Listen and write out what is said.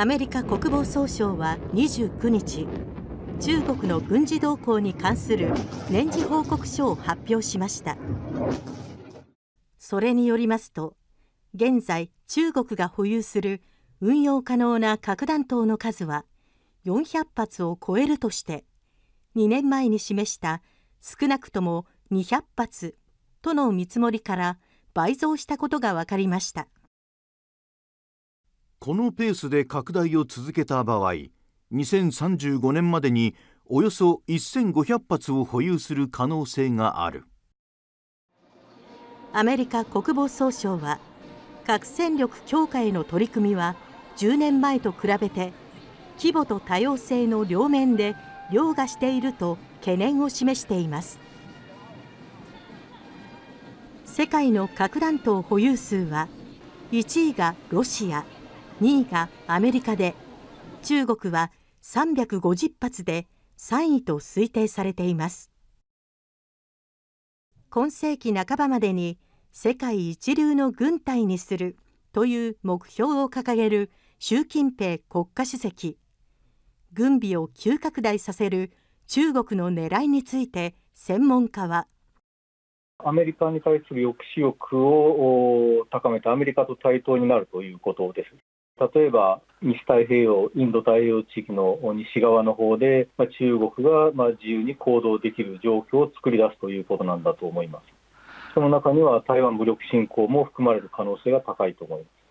アメリカ国防総省は29日中国の軍事動向に関する年次報告書を発表しましたそれによりますと現在中国が保有する運用可能な核弾頭の数は400発を超えるとして2年前に示した少なくとも200発との見積もりから倍増したことが分かりました。このペースで拡大を続けた場合2035年までにおよそ1500発を保有する可能性があるアメリカ国防総省は核戦力強化への取り組みは10年前と比べて規模と多様性の両面で凌駕していると懸念を示しています世界の核弾頭保有数は1位がロシア2位がアメリカで中国は350発で3位と推定されています今世紀半ばまでに世界一流の軍隊にするという目標を掲げる習近平国家主席軍備を急拡大させる中国の狙いについて専門家はアメリカに対する抑止力を高めてアメリカと対等になるということです。例えば西太平洋、インド太平洋地域の西側の方で、ま中国がま自由に行動できる状況を作り出すということなんだと思います。その中には台湾武力侵攻も含まれる可能性が高いと思います。